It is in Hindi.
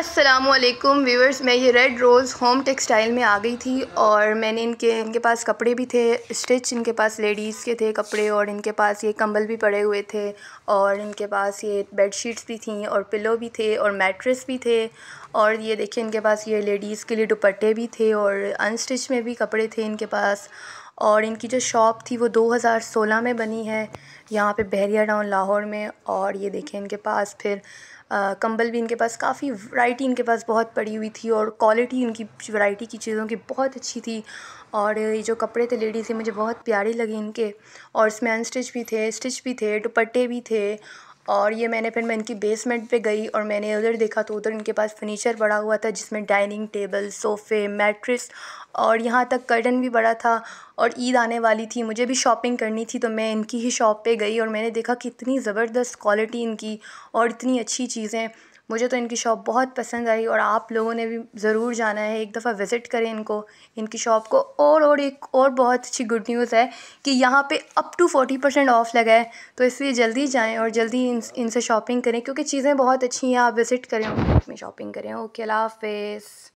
असलम व्यूअर्स मैं ये रेड रोज़ होम टेक्सटाइल में आ गई थी और मैंने इनके इनके पास कपड़े भी थे स्टिच इनके पास लेडीज़ के थे कपड़े और इनके पास ये कंबल भी पड़े हुए थे और इनके पास ये बेड शीट्स भी थी और पिलो भी थे और मैट्रेस भी थे और ये देखिए इनके पास ये लेडीज़ के लिए दुपट्टे भी थे और अनस्टिच में भी कपड़े थे इनके पास और इनकी जो शॉप थी वो 2016 में बनी है यहाँ पे बहरिया टाउन लाहौर में और ये देखें इनके पास फिर कंबल भी इनके पास काफ़ी वैरायटी इनके पास बहुत पड़ी हुई थी और क्वालिटी इनकी वैरायटी की चीज़ों की बहुत अच्छी थी और ये जो कपड़े थे लेडीज़ के मुझे बहुत प्यारे लगे इनके और इसमें अनस्टिच भी थे स्टिच भी थे दुपट्टे भी थे और ये मैंने फिर मैं इनकी बेसमेंट पे गई और मैंने उधर देखा तो उधर इनके पास फर्नीचर बड़ा हुआ था जिसमें डाइनिंग टेबल सोफ़े मैट्रेस और यहाँ तक कर्टन भी बड़ा था और ईद आने वाली थी मुझे भी शॉपिंग करनी थी तो मैं इनकी ही शॉप पे गई और मैंने देखा कि इतनी ज़बरदस्त क्वालिटी इनकी और इतनी अच्छी चीज़ें मुझे तो इनकी शॉप बहुत पसंद आई और आप लोगों ने भी ज़रूर जाना है एक दफ़ा विज़िट करें इनको इनकी शॉप को और और एक और बहुत अच्छी गुड न्यूज़ है कि यहाँ पे up to forty percent of लगा है तो इसलिए जल्दी जाएं और जल्दी इन इनसे शॉपिंग करें क्योंकि चीज़ें बहुत अच्छी हैं आप विज़िट करें अपनी शॉपिंग करें ओके अला हाफ